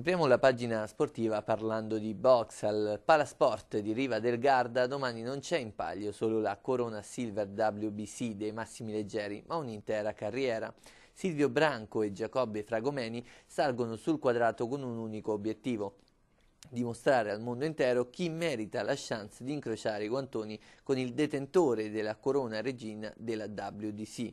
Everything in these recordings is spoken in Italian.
Apriamo la pagina sportiva parlando di box. Al Palasport di Riva del Garda domani non c'è in palio solo la Corona Silver WBC dei massimi leggeri, ma un'intera carriera. Silvio Branco e Giacobbe Fragomeni salgono sul quadrato con un unico obiettivo, dimostrare al mondo intero chi merita la chance di incrociare i guantoni con il detentore della corona regina della WDC.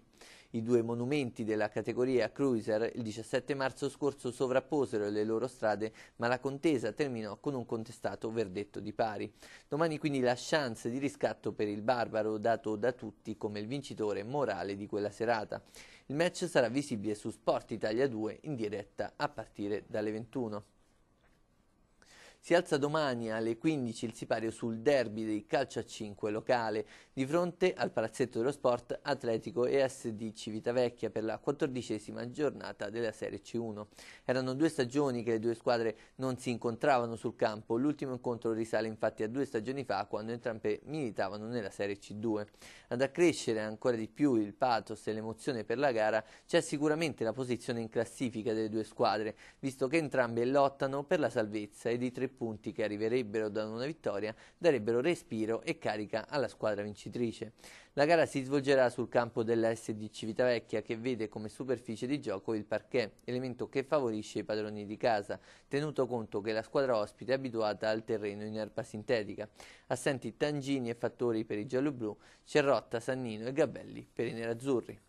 I due monumenti della categoria Cruiser il 17 marzo scorso sovrapposero le loro strade, ma la contesa terminò con un contestato verdetto di pari. Domani quindi la chance di riscatto per il Barbaro, dato da tutti come il vincitore morale di quella serata. Il match sarà visibile su Sport Italia 2 in diretta a partire dalle 21. Si alza domani alle 15 il sipario sul derby dei calcio a 5 locale di fronte al Palazzetto dello Sport Atletico e SD Civitavecchia per la quattordicesima giornata della Serie C1. Erano due stagioni che le due squadre non si incontravano sul campo, l'ultimo incontro risale infatti a due stagioni fa quando entrambe militavano nella Serie C2. Ad accrescere ancora di più il pathos e l'emozione per la gara c'è sicuramente la posizione in classifica delle due squadre, visto che entrambe lottano per la salvezza ed i tre tre punti che arriverebbero da una vittoria darebbero respiro e carica alla squadra vincitrice. La gara si svolgerà sul campo della SD Civitavecchia che vede come superficie di gioco il parquet, elemento che favorisce i padroni di casa, tenuto conto che la squadra ospite è abituata al terreno in erba sintetica. Assenti Tangini e Fattori per i gialloblu, Cerrotta, Sannino e Gabelli per i nerazzurri.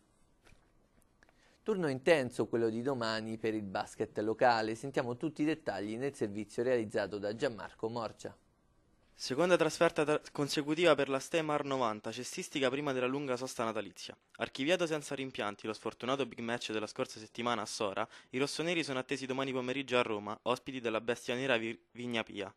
Turno intenso quello di domani per il basket locale. Sentiamo tutti i dettagli nel servizio realizzato da Gianmarco Morcia. Seconda trasferta tra consecutiva per la Stemar 90, cestistica prima della lunga sosta natalizia. Archiviato senza rimpianti lo sfortunato big match della scorsa settimana a Sora, i rossoneri sono attesi domani pomeriggio a Roma, ospiti della bestia nera Vignapia.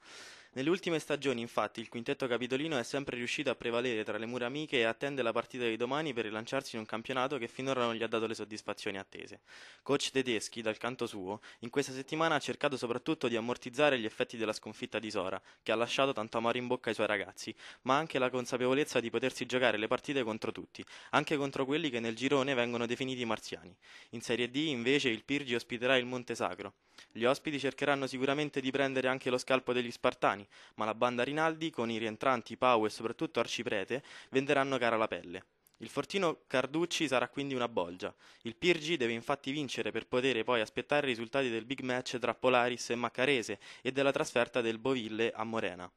Nelle ultime stagioni, infatti, il quintetto capitolino è sempre riuscito a prevalere tra le mura amiche e attende la partita di domani per rilanciarsi in un campionato che finora non gli ha dato le soddisfazioni attese. Coach Tedeschi, dal canto suo, in questa settimana ha cercato soprattutto di ammortizzare gli effetti della sconfitta di Sora, che ha lasciato tanto amore in bocca ai suoi ragazzi, ma anche la consapevolezza di potersi giocare le partite contro tutti, anche contro quelli che nel girone vengono definiti marziani. In Serie D, invece, il Pirgi ospiterà il Monte Sacro. Gli ospiti cercheranno sicuramente di prendere anche lo scalpo degli Spartani, italiani, ma la banda Rinaldi, con i rientranti Pau e soprattutto Arciprete, venderanno cara la pelle. Il fortino Carducci sarà quindi una bolgia. Il Pirgi deve infatti vincere per poter poi aspettare i risultati del big match tra Polaris e Maccarese e della trasferta del Boville a Morena.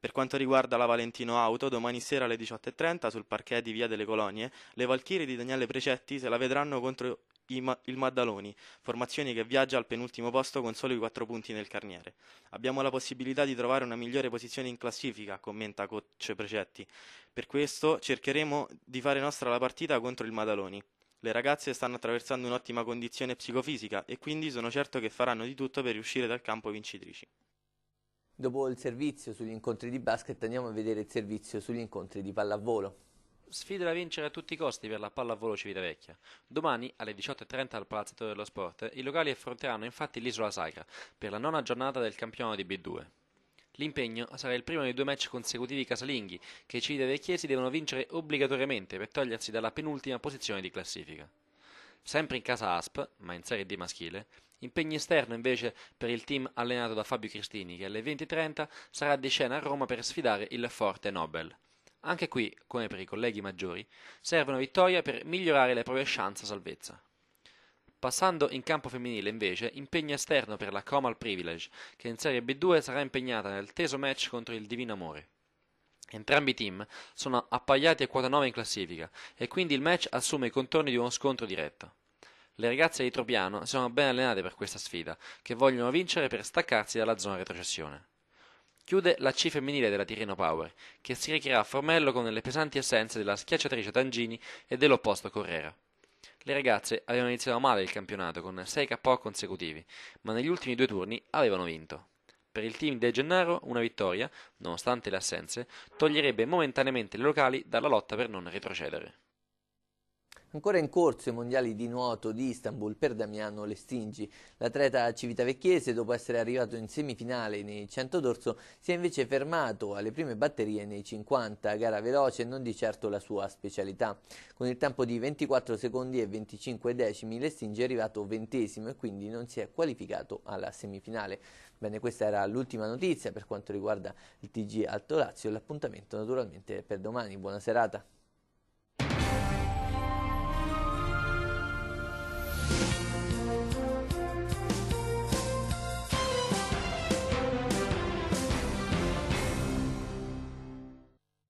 Per quanto riguarda la Valentino Auto, domani sera alle 18.30 sul parquet di Via delle Colonie, le Valchirie di Daniele Precetti se la vedranno contro ma- il Maddaloni, formazione che viaggia al penultimo posto con solo i quattro punti nel carniere. Abbiamo la possibilità di trovare una migliore posizione in classifica, commenta coach Precetti. Per questo cercheremo di fare nostra la partita contro il Maddaloni. Le ragazze stanno attraversando un'ottima condizione psicofisica e quindi sono certo che faranno di tutto per riuscire dal campo vincitrici. Dopo il servizio sugli incontri di basket andiamo a vedere il servizio sugli incontri di pallavolo sfida da vincere a tutti i costi per la pallavolo Civitavecchia. Domani alle 18.30 al Palazzetto dello Sport i locali affronteranno infatti l'Isola Sacra per la nona giornata del campionato di B2. L'impegno sarà il primo dei due match consecutivi casalinghi che i civitavecchiesi devono vincere obbligatoriamente per togliersi dalla penultima posizione di classifica. Sempre in casa ASP, ma in Serie D maschile, impegno esterno invece per il team allenato da Fabio Cristini che alle 20.30 sarà di scena a Roma per sfidare il forte Nobel. Anche qui, come per i colleghi maggiori, serve una vittoria per migliorare le proprie chance a salvezza. Passando in campo femminile invece, impegno esterno per la Comal Privilege, che in Serie B2 sarà impegnata nel teso match contro il Divino Amore. Entrambi i team sono appaiati a quota 9 in classifica e quindi il match assume i contorni di uno scontro diretto. Le ragazze di Tropiano sono ben allenate per questa sfida, che vogliono vincere per staccarsi dalla zona retrocessione. Chiude la C femminile della Tirreno Power, che si recherà a Formello con le pesanti assenze della schiacciatrice Tangini e dell'opposto Correra. Le ragazze avevano iniziato male il campionato con 6 KO consecutivi, ma negli ultimi due turni avevano vinto. Per il team De Gennaro una vittoria, nonostante le assenze, toglierebbe momentaneamente le locali dalla lotta per non retrocedere. Ancora in corso i mondiali di nuoto di Istanbul per Damiano Lestingi. L'atleta civitavecchiese, dopo essere arrivato in semifinale nei 100 d'orso, si è invece fermato alle prime batterie nei 50, gara veloce e non di certo la sua specialità. Con il tempo di 24 secondi e 25 decimi, Lestingi è arrivato ventesimo e quindi non si è qualificato alla semifinale. Bene, questa era l'ultima notizia per quanto riguarda il TG Alto Lazio. L'appuntamento naturalmente per domani. Buona serata.